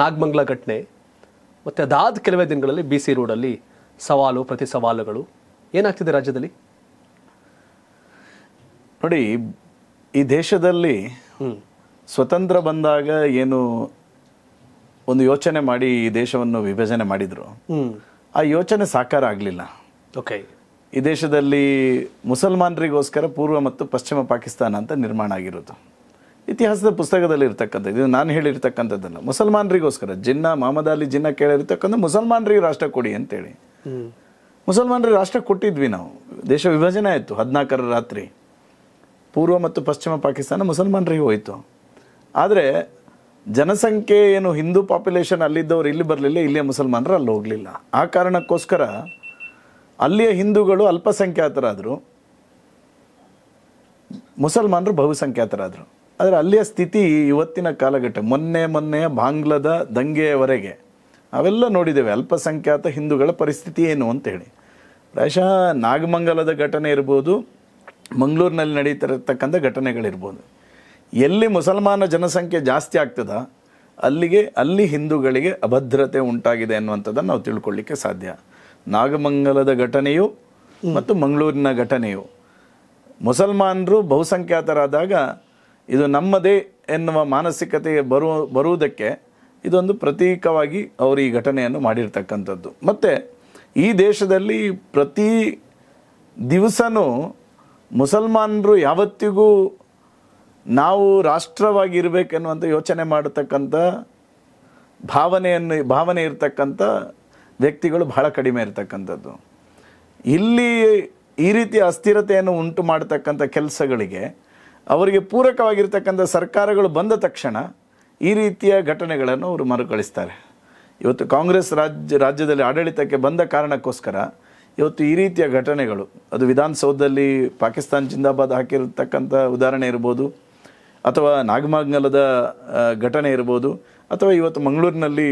ನಾಗಮಂಗ್ಲ ಘಟನೆ ಮತ್ತು ಅದಾದ ಕೆಲವೇ ದಿನಗಳಲ್ಲಿ ಬಿ ಸಿ ರೋಡಲ್ಲಿ ಸವಾಲು ಪ್ರತಿ ಸವಾಲುಗಳು ಏನಾಗ್ತಿದೆ ರಾಜ್ಯದಲ್ಲಿ ನೋಡಿ ಈ ದೇಶದಲ್ಲಿ ಸ್ವತಂತ್ರ ಬಂದಾಗ ಏನು ಒಂದು ಯೋಚನೆ ಮಾಡಿ ಈ ದೇಶವನ್ನು ವಿಭಜನೆ ಮಾಡಿದರು ಆ ಯೋಚನೆ ಸಾಕಾರ ಆಗಲಿಲ್ಲ ಓಕೆ ಈ ದೇಶದಲ್ಲಿ ಮುಸಲ್ಮಾನರಿಗೋಸ್ಕರ ಪೂರ್ವ ಮತ್ತು ಪಶ್ಚಿಮ ಪಾಕಿಸ್ತಾನ ಅಂತ ನಿರ್ಮಾಣ ಆಗಿರೋದು ಇತಿಹಾಸದ ಪುಸ್ತಕದಲ್ಲಿ ಇರ್ತಕ್ಕಂಥ ಇದು ನಾನು ಹೇಳಿರ್ತಕ್ಕಂಥದ್ದಲ್ಲ ಮುಸಲ್ಮಾನರಿಗೋಸ್ಕರ ಜಿನ್ನ ಮಹಮದ್ ಅಲಿ ಜಿನ್ನ ಕೇಳಿರ್ತಕ್ಕಂಥ ಮುಸಲ್ಮಾನರಿಗೆ ರಾಷ್ಟ್ರ ಕೊಡಿ ಅಂತೇಳಿ ಮುಸಲ್ಮಾನರಿಗೆ ರಾಷ್ಟ್ರ ಕೊಟ್ಟಿದ್ವಿ ನಾವು ದೇಶ ವಿಭಜನೆ ಆಯಿತು ಹದಿನಾಲ್ಕರ ರಾತ್ರಿ ಪೂರ್ವ ಮತ್ತು ಪಶ್ಚಿಮ ಪಾಕಿಸ್ತಾನ ಮುಸಲ್ಮಾನರಿಗೆ ಹೋಯಿತು ಆದರೆ ಜನಸಂಖ್ಯೆ ಏನು ಹಿಂದೂ ಪಾಪ್ಯುಲೇಷನ್ ಅಲ್ಲಿದ್ದವ್ರು ಇಲ್ಲಿ ಬರಲಿಲ್ಲ ಇಲ್ಲಿಯ ಮುಸಲ್ಮಾನರು ಅಲ್ಲಿ ಹೋಗಲಿಲ್ಲ ಆ ಕಾರಣಕ್ಕೋಸ್ಕರ ಅಲ್ಲಿಯ ಹಿಂದೂಗಳು ಅಲ್ಪಸಂಖ್ಯಾತರಾದರು ಮುಸಲ್ಮಾನರು ಬಹುಸಂಖ್ಯಾತರಾದರು ಆದರೆ ಅಲ್ಲಿಯ ಸ್ಥಿತಿ ಇವತ್ತಿನ ಕಾಲಘಟ್ಟ ಮೊನ್ನೆ ಮೊನ್ನೆ ಬಾಂಗ್ಲದ ದಂಗೆಯವರೆಗೆ ಅವೆಲ್ಲ ನೋಡಿದ್ದೇವೆ ಅಲ್ಪಸಂಖ್ಯಾತ ಹಿಂದೂಗಳ ಪರಿಸ್ಥಿತಿ ಏನು ಅಂತ ಹೇಳಿ ಪ್ರಾಯಶಃ ನಾಗಮಂಗಲದ ಘಟನೆ ಇರ್ಬೋದು ಮಂಗಳೂರಿನಲ್ಲಿ ನಡೀತಿರತಕ್ಕಂಥ ಘಟನೆಗಳಿರ್ಬೋದು ಎಲ್ಲಿ ಮುಸಲ್ಮಾನ ಜನಸಂಖ್ಯೆ ಜಾಸ್ತಿ ಆಗ್ತದ ಅಲ್ಲಿಗೆ ಅಲ್ಲಿ ಹಿಂದೂಗಳಿಗೆ ಅಭದ್ರತೆ ಉಂಟಾಗಿದೆ ಅನ್ನುವಂಥದ್ದನ್ನು ನಾವು ತಿಳ್ಕೊಳ್ಳಿಕ್ಕೆ ಸಾಧ್ಯ ನಾಗಮಂಗಲದ ಘಟನೆಯು ಮತ್ತು ಮಂಗಳೂರಿನ ಘಟನೆಯು ಮುಸಲ್ಮಾನರು ಬಹುಸಂಖ್ಯಾತರಾದಾಗ ಇದು ನಮ್ಮದೇ ಎನ್ನುವ ಮಾನಸಿಕತೆಗೆ ಬರುವ ಬರುವುದಕ್ಕೆ ಇದೊಂದು ಪ್ರತೀಕವಾಗಿ ಅವರು ಈ ಘಟನೆಯನ್ನು ಮಾಡಿರ್ತಕ್ಕಂಥದ್ದು ಮತ್ತು ಈ ದೇಶದಲ್ಲಿ ಪ್ರತಿ ದಿವಸನೂ ಮುಸಲ್ಮಾನರು ಯಾವತ್ತಿಗೂ ನಾವು ರಾಷ್ಟ್ರವಾಗಿ ಇರಬೇಕೆನ್ನುವಂಥ ಯೋಚನೆ ಮಾಡತಕ್ಕಂಥ ಭಾವನೆಯನ್ನು ಭಾವನೆ ಇರತಕ್ಕಂಥ ವ್ಯಕ್ತಿಗಳು ಬಹಳ ಕಡಿಮೆ ಇರತಕ್ಕಂಥದ್ದು ಇಲ್ಲಿ ಈ ರೀತಿಯ ಅಸ್ಥಿರತೆಯನ್ನು ಉಂಟು ಮಾಡತಕ್ಕಂಥ ಕೆಲಸಗಳಿಗೆ ಅವರಿಗೆ ಪೂರಕವಾಗಿರ್ತಕ್ಕಂಥ ಸರ್ಕಾರಗಳು ಬಂದ ತಕ್ಷಣ ಈ ರೀತಿಯ ಘಟನೆಗಳನ್ನು ಅವರು ಮರುಕಳಿಸ್ತಾರೆ ಇವತ್ತು ಕಾಂಗ್ರೆಸ್ ರಾಜ್ಯ ರಾಜ್ಯದಲ್ಲಿ ಆಡಳಿತಕ್ಕೆ ಬಂದ ಕಾರಣಕ್ಕೋಸ್ಕರ ಇವತ್ತು ಈ ರೀತಿಯ ಘಟನೆಗಳು ಅದು ವಿಧಾನಸೌಧದಲ್ಲಿ ಪಾಕಿಸ್ತಾನ್ ಜಿಂದಾಬಾದ್ ಹಾಕಿರತಕ್ಕಂಥ ಉದಾಹರಣೆ ಇರ್ಬೋದು ಅಥವಾ ನಾಗಮಂಗಲದ ಘಟನೆ ಇರ್ಬೋದು ಅಥವಾ ಇವತ್ತು ಮಂಗಳೂರಿನಲ್ಲಿ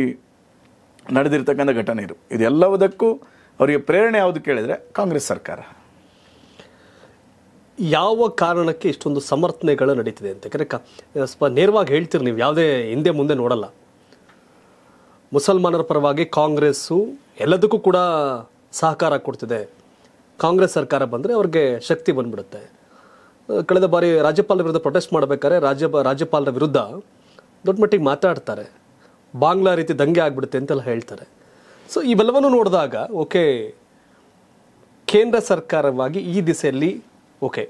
ನಡೆದಿರ್ತಕ್ಕಂಥ ಘಟನೆ ಇರು ಇದೆಲ್ಲವುದಕ್ಕೂ ಅವರಿಗೆ ಪ್ರೇರಣೆ ಯಾವುದು ಕೇಳಿದರೆ ಕಾಂಗ್ರೆಸ್ ಸರ್ಕಾರ ಯಾವ ಕಾರಣಕ್ಕೆ ಇಷ್ಟೊಂದು ಸಮರ್ಥನೆಗಳು ನಡೀತಿದೆ ಅಂತ ಯಾಕಂದರೆ ಸ್ವಲ್ಪ ನೇರವಾಗಿ ಹೇಳ್ತೀರಿ ನೀವು ಯಾವುದೇ ಹಿಂದೆ ಮುಂದೆ ನೋಡಲ್ಲ ಮುಸಲ್ಮಾನರ ಪರವಾಗಿ ಕಾಂಗ್ರೆಸ್ಸು ಎಲ್ಲದಕ್ಕೂ ಕೂಡ ಸಹಕಾರ ಕೊಡ್ತಿದೆ ಕಾಂಗ್ರೆಸ್ ಸರ್ಕಾರ ಬಂದರೆ ಅವ್ರಿಗೆ ಶಕ್ತಿ ಬಂದ್ಬಿಡುತ್ತೆ ಕಳೆದ ಬಾರಿ ರಾಜ್ಯಪಾಲರ ವಿರುದ್ಧ ಪ್ರೊಟೆಸ್ಟ್ ಮಾಡಬೇಕಾದ್ರೆ ರಾಜ್ಯ ರಾಜ್ಯಪಾಲರ ವಿರುದ್ಧ ದೊಡ್ಡ ಮಟ್ಟಿಗೆ ಮಾತಾಡ್ತಾರೆ ಬಾಂಗ್ಲಾ ರೀತಿ ದಂಗೆ ಆಗಿಬಿಡುತ್ತೆ ಅಂತೆಲ್ಲ ಹೇಳ್ತಾರೆ ಸೊ ಇವೆಲ್ಲವನ್ನು ನೋಡಿದಾಗ ಓಕೆ ಕೇಂದ್ರ ಸರ್ಕಾರವಾಗಿ ಈ ದಿಸೆಯಲ್ಲಿ ಓಕೆ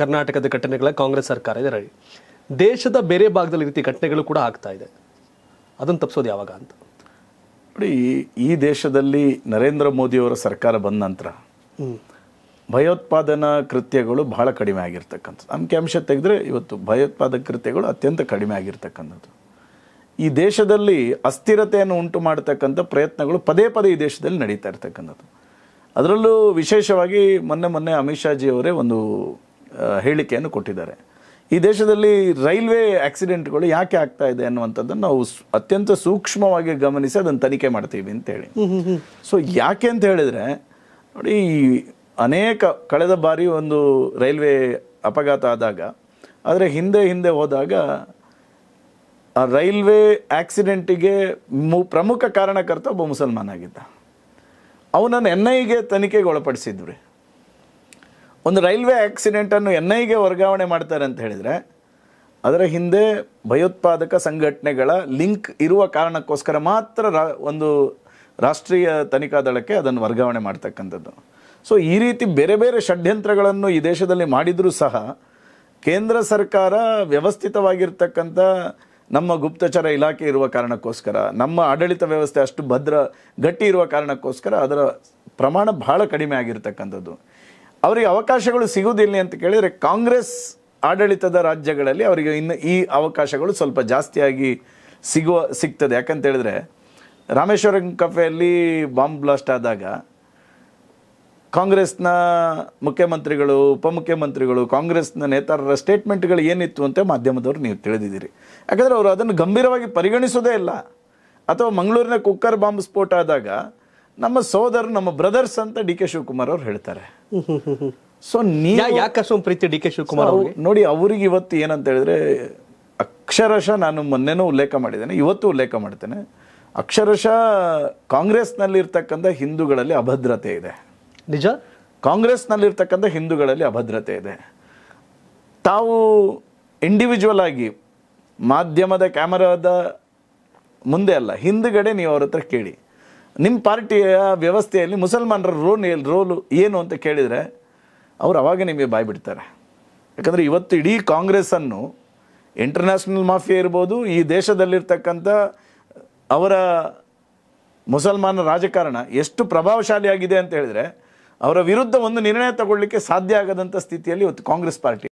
ಕರ್ನಾಟಕದ ಘಟನೆಗಳ ಕಾಂಗ್ರೆಸ್ ಸರ್ಕಾರ ಇದೆ ರೀ ದೇಶದ ಬೇರೆ ಭಾಗದಲ್ಲಿ ರೀತಿ ಘಟನೆಗಳು ಕೂಡ ಆಗ್ತಾ ಇದೆ ಅದನ್ನು ತಪ್ಪಿಸೋದು ಯಾವಾಗ ಅಂತ ನೋಡಿ ಈ ದೇಶದಲ್ಲಿ ನರೇಂದ್ರ ಮೋದಿಯವರ ಸರ್ಕಾರ ಬಂದ ನಂತರ ಭಯೋತ್ಪಾದನಾ ಕೃತ್ಯಗಳು ಬಹಳ ಕಡಿಮೆ ಆಗಿರ್ತಕ್ಕಂಥದ್ದು ಅಂಕಿ ಅಂಶ ತೆಗೆದ್ರೆ ಇವತ್ತು ಭಯೋತ್ಪಾದಕ ಕೃತ್ಯಗಳು ಅತ್ಯಂತ ಕಡಿಮೆ ಆಗಿರ್ತಕ್ಕಂಥದ್ದು ಈ ದೇಶದಲ್ಲಿ ಅಸ್ಥಿರತೆಯನ್ನು ಉಂಟು ಮಾಡತಕ್ಕಂಥ ಪ್ರಯತ್ನಗಳು ಪದೇ ಪದೇ ಈ ದೇಶದಲ್ಲಿ ನಡೀತಾ ಇರ್ತಕ್ಕಂಥದ್ದು ಅದರಲ್ಲೂ ವಿಶೇಷವಾಗಿ ಮೊನ್ನೆ ಮೊನ್ನೆ ಅಮಿತ್ ಅವರೇ ಒಂದು ಹೇಳಿಕೆಯನ್ನು ಕೊಟ್ಟಿದ್ದಾರೆ ಈ ದೇಶದಲ್ಲಿ ರೈಲ್ವೆ ಆಕ್ಸಿಡೆಂಟ್ಗಳು ಯಾಕೆ ಆಗ್ತಾ ಇದೆ ಅನ್ನುವಂಥದ್ದನ್ನು ನಾವು ಅತ್ಯಂತ ಸೂಕ್ಷ್ಮವಾಗಿ ಗಮನಿಸಿ ಅದನ್ನು ತನಿಖೆ ಮಾಡ್ತೀವಿ ಅಂತೇಳಿ ಸೊ ಯಾಕೆ ಅಂತ ಹೇಳಿದರೆ ನೋಡಿ ಅನೇಕ ಕಳೆದ ಬಾರಿ ಒಂದು ರೈಲ್ವೆ ಅಪಘಾತ ಆದಾಗ ಆದರೆ ಹಿಂದೆ ಹಿಂದೆ ಹೋದಾಗ ಆ ರೈಲ್ವೆ ಆಕ್ಸಿಡೆಂಟಿಗೆ ಮು ಪ್ರಮುಖ ಕಾರಣಕರ್ತ ಒಬ್ಬ ಮುಸಲ್ಮಾನ ಆಗಿದ್ದ ಅವನನ್ನು ಎನ್ ಐಗೆ ತನಿಖೆಗೆ ಒಳಪಡಿಸಿದ್ವಿ ಒಂದು ರೈಲ್ವೆ ಆಕ್ಸಿಡೆಂಟನ್ನು ಎನ್ ಐಗೆ ವರ್ಗಾವಣೆ ಮಾಡ್ತಾರೆ ಅಂತ ಹೇಳಿದರೆ ಅದರ ಹಿಂದೆ ಭಯೋತ್ಪಾದಕ ಸಂಘಟನೆಗಳ ಲಿಂಕ್ ಇರುವ ಕಾರಣಕ್ಕೋಸ್ಕರ ಮಾತ್ರ ರಾ ಒಂದು ರಾಷ್ಟ್ರೀಯ ತನಿಖಾ ದಳಕ್ಕೆ ಅದನ್ನು ವರ್ಗಾವಣೆ ಮಾಡ್ತಕ್ಕಂಥದ್ದು ಸೊ ಈ ರೀತಿ ಬೇರೆ ಬೇರೆ ಷಡ್ಯಂತ್ರಗಳನ್ನು ಈ ದೇಶದಲ್ಲಿ ಮಾಡಿದರೂ ಸಹ ಕೇಂದ್ರ ಸರ್ಕಾರ ವ್ಯವಸ್ಥಿತವಾಗಿರ್ತಕ್ಕಂಥ ನಮ್ಮ ಗುಪ್ತಚರ ಇಲಾಖೆ ಇರುವ ಕಾರಣಕ್ಕೋಸ್ಕರ ನಮ್ಮ ಆಡಳಿತ ವ್ಯವಸ್ಥೆ ಅಷ್ಟು ಭದ್ರ ಗಟ್ಟಿ ಇರುವ ಕಾರಣಕ್ಕೋಸ್ಕರ ಅದರ ಪ್ರಮಾಣ ಬಹಳ ಕಡಿಮೆ ಆಗಿರತಕ್ಕಂಥದ್ದು ಅವರಿಗೆ ಅವಕಾಶಗಳು ಸಿಗುವುದಿಲ್ಲ ಅಂತ ಕೇಳಿದರೆ ಕಾಂಗ್ರೆಸ್ ಆಡಳಿತದ ರಾಜ್ಯಗಳಲ್ಲಿ ಅವರಿಗೆ ಇನ್ನು ಈ ಅವಕಾಶಗಳು ಸ್ವಲ್ಪ ಜಾಸ್ತಿಯಾಗಿ ಸಿಗುವ ಸಿಗ್ತದೆ ಯಾಕಂತೇಳಿದ್ರೆ ರಾಮೇಶ್ವರಂ ಕಫೆಯಲ್ಲಿ ಬಾಂಬ್ ಬ್ಲಾಸ್ಟ್ ಆದಾಗ ಕಾಂಗ್ರೆಸ್ನ ಮುಖ್ಯಮಂತ್ರಿಗಳು ಉಪಮುಖ್ಯಮಂತ್ರಿಗಳು ಕಾಂಗ್ರೆಸ್ನ ನೇತಾರರ ಸ್ಟೇಟ್ಮೆಂಟ್ಗಳು ಏನಿತ್ತು ಅಂತ ಮಾಧ್ಯಮದವರು ನೀವು ತಿಳಿದಿದ್ದೀರಿ ಯಾಕಂದರೆ ಅವರು ಅದನ್ನು ಗಂಭೀರವಾಗಿ ಪರಿಗಣಿಸೋದೇ ಇಲ್ಲ ಅಥವಾ ಮಂಗಳೂರಿನ ಕುಕ್ಕರ್ ಬಾಂಬ್ ಸ್ಫೋಟ ಆದಾಗ ನಮ್ಮ ಸೋದರ ನಮ್ಮ ಬ್ರದರ್ಸ್ ಅಂತ ಡಿ ಕೆ ಶಿವಕುಮಾರ್ ಅವ್ರು ಹೇಳ್ತಾರೆ ಸೊ ನೀವು ಪ್ರೀತಿ ಡಿ ಕೆ ಶಿವಕುಮಾರ್ ನೋಡಿ ಅವ್ರಿಗೆ ಇವತ್ತು ಏನಂತ ಹೇಳಿದ್ರೆ ಅಕ್ಷರಶಃ ನಾನು ಮೊನ್ನೆನೂ ಉಲ್ಲೇಖ ಮಾಡಿದ್ದೇನೆ ಇವತ್ತು ಉಲ್ಲೇಖ ಮಾಡ್ತೇನೆ ಅಕ್ಷರಶಃ ಕಾಂಗ್ರೆಸ್ನಲ್ಲಿರ್ತಕ್ಕಂಥ ಹಿಂದೂಗಳಲ್ಲಿ ಅಭದ್ರತೆ ಇದೆ ನಿಜ ಕಾಂಗ್ರೆಸ್ನಲ್ಲಿರ್ತಕ್ಕಂಥ ಹಿಂದೂಗಳಲ್ಲಿ ಅಭದ್ರತೆ ಇದೆ ತಾವು ಇಂಡಿವಿಜುವಲ್ ಆಗಿ ಮಾಧ್ಯಮದ ಕ್ಯಾಮರಾದ ಮುಂದೆ ಅಲ್ಲ ಹಿಂದುಗಡೆ ನೀವು ಅವ್ರ ಹತ್ರ ಕೇಳಿ ನಿಮ್ಮ ಪಾರ್ಟಿಯ ವ್ಯವಸ್ಥೆಯಲ್ಲಿ ಮುಸಲ್ಮಾನರ ರೋಲ್ ಎಲ್ಲಿ ರೋಲು ಏನು ಅಂತ ಕೇಳಿದರೆ ಅವರು ಅವಾಗ ನಿಮಗೆ ಬಾಯ್ಬಿಡ್ತಾರೆ ಯಾಕಂದರೆ ಇವತ್ತು ಇಡೀ ಕಾಂಗ್ರೆಸ್ಸನ್ನು ಇಂಟರ್ನ್ಯಾಷನಲ್ ಮಾಫಿಯಾ ಇರ್ಬೋದು ಈ ದೇಶದಲ್ಲಿರ್ತಕ್ಕಂಥ ಅವರ ಮುಸಲ್ಮಾನ ರಾಜಕಾರಣ ಎಷ್ಟು ಪ್ರಭಾವಶಾಲಿಯಾಗಿದೆ ಅಂತ ಹೇಳಿದರೆ ಅವರ ವಿರುದ್ಧ ಒಂದು ನಿರ್ಣಯ ತಗೊಳ್ಳಿಕ್ಕೆ ಸಾಧ್ಯ ಆಗದಂಥ ಸ್ಥಿತಿಯಲ್ಲಿ ಇವತ್ತು ಕಾಂಗ್ರೆಸ್ ಪಾರ್ಟಿ